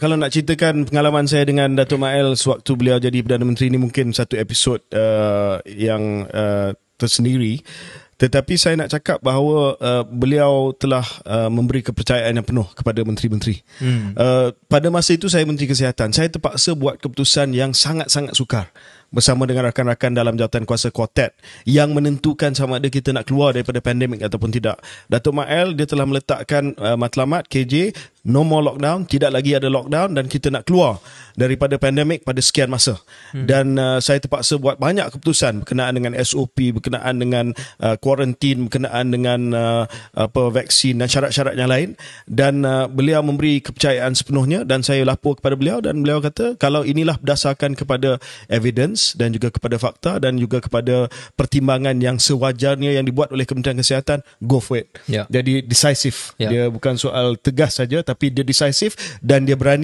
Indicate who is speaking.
Speaker 1: kalau nak ceritakan pengalaman saya dengan Datuk Mael sewaktu beliau jadi Perdana Menteri ini mungkin satu episod uh, yang uh, tersendiri. Tetapi saya nak cakap bahawa uh, beliau telah uh, memberi kepercayaan yang penuh kepada menteri-menteri. Hmm. Uh, pada masa itu saya menteri kesihatan. Saya terpaksa buat keputusan yang sangat-sangat sukar bersama dengan rakan-rakan dalam jawatan kuasa kuartet yang menentukan sama ada kita nak keluar daripada pandemik ataupun tidak. Datuk Mael dia telah meletakkan uh, matlamat KJ no more lockdown, tidak lagi ada lockdown dan kita nak keluar daripada pandemik pada sekian masa hmm. dan uh, saya terpaksa buat banyak keputusan berkenaan dengan SOP berkenaan dengan uh, kuarantin berkenaan dengan uh, apa vaksin dan syarat-syarat yang lain dan uh, beliau memberi kepercayaan sepenuhnya dan saya lapor kepada beliau dan beliau kata kalau inilah berdasarkan kepada evidence dan juga kepada fakta dan juga kepada pertimbangan yang sewajarnya yang dibuat oleh Kementerian Kesihatan go for it yeah.
Speaker 2: jadi decisive yeah. dia bukan soal tegas saja tapi dia decisive dan dia berani